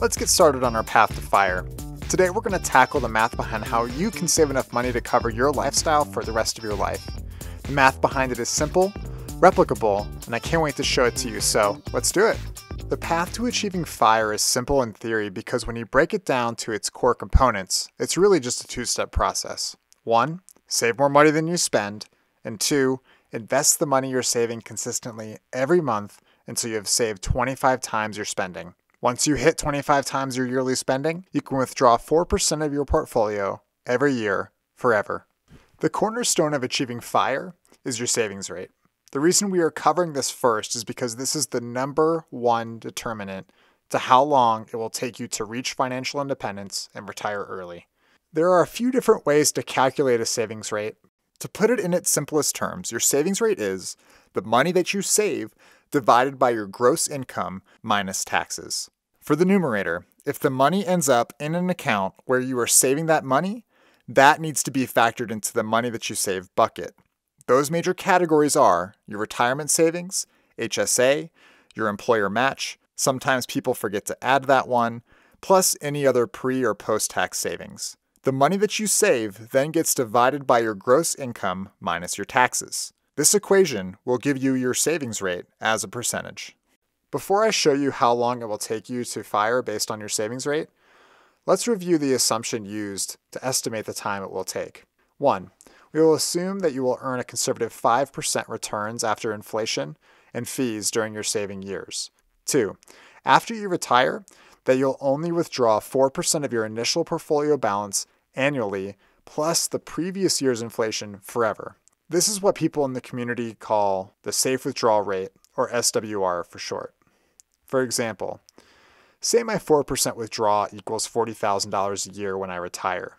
let's get started on our path to fire. Today we're going to tackle the math behind how you can save enough money to cover your lifestyle for the rest of your life. The math behind it is simple, replicable, and I can't wait to show it to you, so let's do it. The path to achieving fire is simple in theory because when you break it down to its core components, it's really just a two-step process. One, save more money than you spend, and two, invest the money you're saving consistently every month until you have saved 25 times your spending. Once you hit 25 times your yearly spending, you can withdraw 4% of your portfolio every year forever. The cornerstone of achieving FIRE is your savings rate. The reason we are covering this first is because this is the number one determinant to how long it will take you to reach financial independence and retire early. There are a few different ways to calculate a savings rate. To put it in its simplest terms, your savings rate is the money that you save divided by your gross income minus taxes. For the numerator, if the money ends up in an account where you are saving that money, that needs to be factored into the money that you save bucket. Those major categories are your retirement savings, HSA, your employer match. Sometimes people forget to add that one, plus any other pre or post tax savings. The money that you save then gets divided by your gross income minus your taxes. This equation will give you your savings rate as a percentage. Before I show you how long it will take you to fire based on your savings rate, let's review the assumption used to estimate the time it will take. One, we will assume that you will earn a conservative 5% returns after inflation and fees during your saving years. Two, after you retire, that you'll only withdraw 4% of your initial portfolio balance annually plus the previous year's inflation forever. This is what people in the community call the safe withdrawal rate, or SWR for short. For example, say my 4% withdrawal equals $40,000 a year when I retire.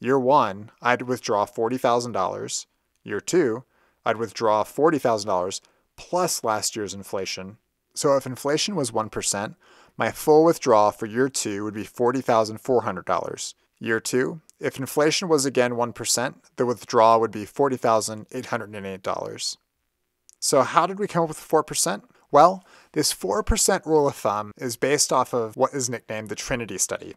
Year one, I'd withdraw $40,000. Year two, I'd withdraw $40,000 plus last year's inflation. So if inflation was 1%, my full withdrawal for year two would be $40,400. Year two, if inflation was again 1%, the withdrawal would be $40,808. So, how did we come up with 4%? Well, this 4% rule of thumb is based off of what is nicknamed the Trinity Study.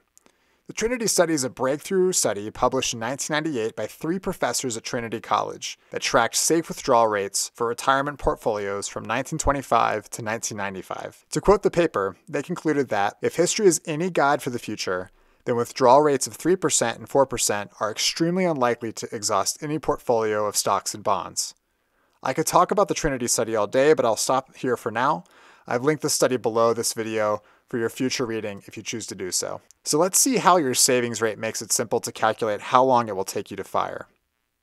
The Trinity Study is a breakthrough study published in 1998 by three professors at Trinity College that tracked safe withdrawal rates for retirement portfolios from 1925 to 1995. To quote the paper, they concluded that if history is any guide for the future, then withdrawal rates of 3% and 4% are extremely unlikely to exhaust any portfolio of stocks and bonds. I could talk about the Trinity study all day, but I'll stop here for now. I've linked the study below this video for your future reading if you choose to do so. So let's see how your savings rate makes it simple to calculate how long it will take you to fire.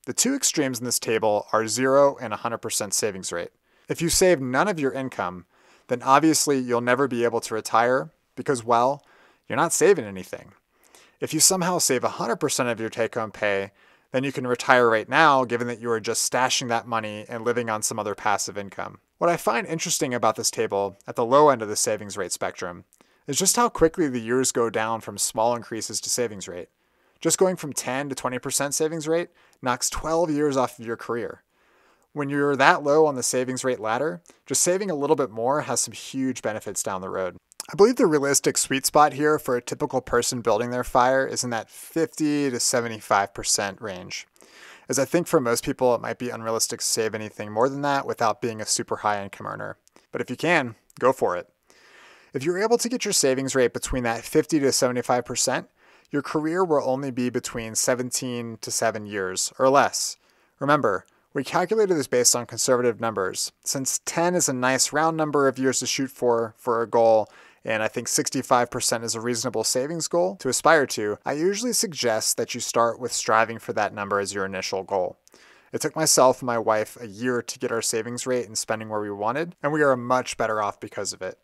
The two extremes in this table are 0 and 100% savings rate. If you save none of your income, then obviously you'll never be able to retire because, well, you're not saving anything. If you somehow save 100% of your take home pay, then you can retire right now, given that you are just stashing that money and living on some other passive income. What I find interesting about this table at the low end of the savings rate spectrum is just how quickly the years go down from small increases to savings rate. Just going from 10 to 20% savings rate knocks 12 years off of your career. When you're that low on the savings rate ladder, just saving a little bit more has some huge benefits down the road. I believe the realistic sweet spot here for a typical person building their fire is in that 50 to 75% range. As I think for most people, it might be unrealistic to save anything more than that without being a super high income earner. But if you can, go for it. If you're able to get your savings rate between that 50 to 75%, your career will only be between 17 to 7 years or less. Remember, we calculated this based on conservative numbers. Since 10 is a nice round number of years to shoot for for a goal, and I think 65% is a reasonable savings goal to aspire to, I usually suggest that you start with striving for that number as your initial goal. It took myself and my wife a year to get our savings rate and spending where we wanted, and we are much better off because of it.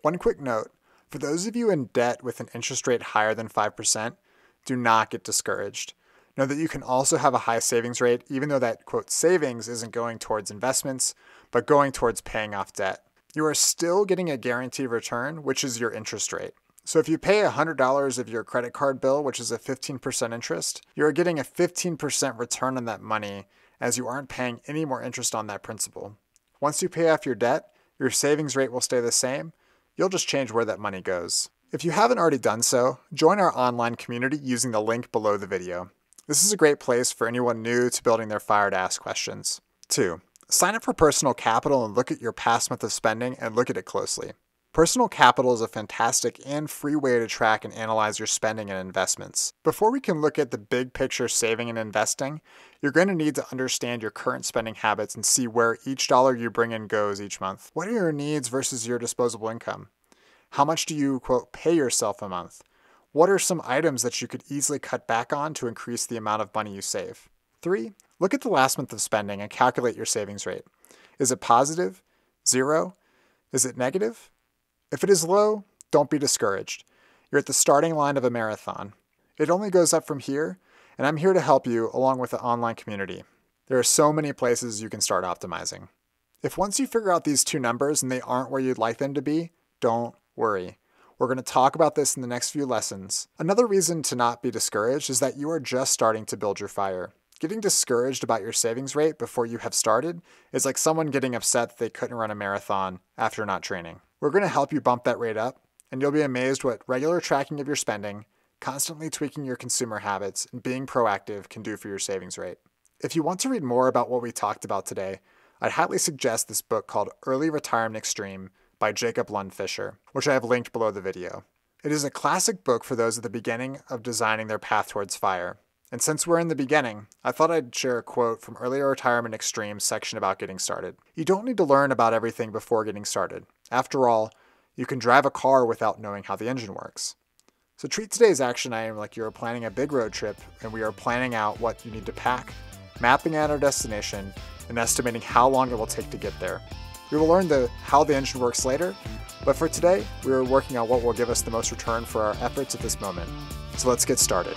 One quick note for those of you in debt with an interest rate higher than 5%, do not get discouraged. Know that you can also have a high savings rate, even though that quote savings isn't going towards investments, but going towards paying off debt you are still getting a guaranteed return, which is your interest rate. So if you pay $100 of your credit card bill, which is a 15% interest, you are getting a 15% return on that money as you aren't paying any more interest on that principal. Once you pay off your debt, your savings rate will stay the same. You'll just change where that money goes. If you haven't already done so, join our online community using the link below the video. This is a great place for anyone new to building their fire to ask questions. 2. Sign up for Personal Capital and look at your past month of spending and look at it closely. Personal Capital is a fantastic and free way to track and analyze your spending and investments. Before we can look at the big picture saving and investing, you're going to need to understand your current spending habits and see where each dollar you bring in goes each month. What are your needs versus your disposable income? How much do you, quote, pay yourself a month? What are some items that you could easily cut back on to increase the amount of money you save? Three, Look at the last month of spending and calculate your savings rate. Is it positive? Zero? Is it negative? If it is low, don't be discouraged. You're at the starting line of a marathon. It only goes up from here, and I'm here to help you along with the online community. There are so many places you can start optimizing. If once you figure out these two numbers and they aren't where you'd like them to be, don't worry. We're going to talk about this in the next few lessons. Another reason to not be discouraged is that you are just starting to build your fire. Getting discouraged about your savings rate before you have started is like someone getting upset that they couldn't run a marathon after not training. We're going to help you bump that rate up, and you'll be amazed what regular tracking of your spending, constantly tweaking your consumer habits, and being proactive can do for your savings rate. If you want to read more about what we talked about today, I'd highly suggest this book called Early Retirement Extreme by Jacob Lund Fisher, which I have linked below the video. It is a classic book for those at the beginning of designing their path towards fire. And since we're in the beginning, I thought I'd share a quote from earlier Retirement Extremes section about getting started. You don't need to learn about everything before getting started. After all, you can drive a car without knowing how the engine works. So treat today's action item like you are planning a big road trip and we are planning out what you need to pack, mapping out our destination, and estimating how long it will take to get there. We will learn the how the engine works later, but for today, we are working on what will give us the most return for our efforts at this moment. So let's get started.